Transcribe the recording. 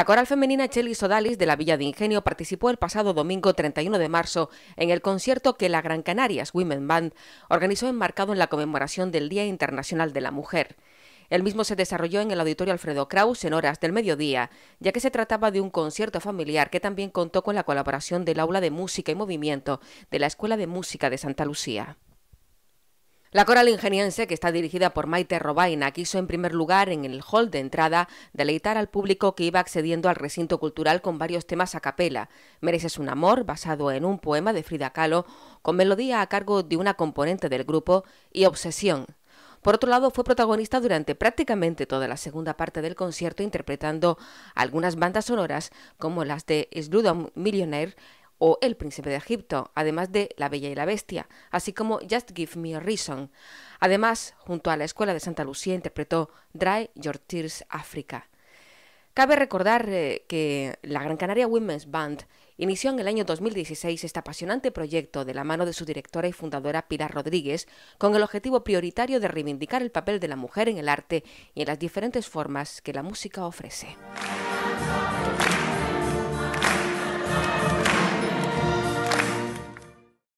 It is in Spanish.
La coral femenina Cheli Sodalis de la Villa de Ingenio participó el pasado domingo 31 de marzo en el concierto que la Gran Canarias Women Band organizó enmarcado en la conmemoración del Día Internacional de la Mujer. El mismo se desarrolló en el Auditorio Alfredo Kraus en horas del mediodía, ya que se trataba de un concierto familiar que también contó con la colaboración del Aula de Música y Movimiento de la Escuela de Música de Santa Lucía. La coral ingeniense, que está dirigida por Maite Robaina, quiso en primer lugar en el hall de entrada deleitar al público que iba accediendo al recinto cultural con varios temas a capela. Mereces un amor, basado en un poema de Frida Kahlo, con melodía a cargo de una componente del grupo, y Obsesión. Por otro lado, fue protagonista durante prácticamente toda la segunda parte del concierto interpretando algunas bandas sonoras como las de Sludom Millionaire, o El Príncipe de Egipto, además de La Bella y la Bestia, así como Just Give Me a Reason. Además, junto a la Escuela de Santa Lucía interpretó Dry Your Tears Africa. Cabe recordar eh, que la Gran Canaria Women's Band inició en el año 2016 este apasionante proyecto de la mano de su directora y fundadora Pilar Rodríguez, con el objetivo prioritario de reivindicar el papel de la mujer en el arte y en las diferentes formas que la música ofrece.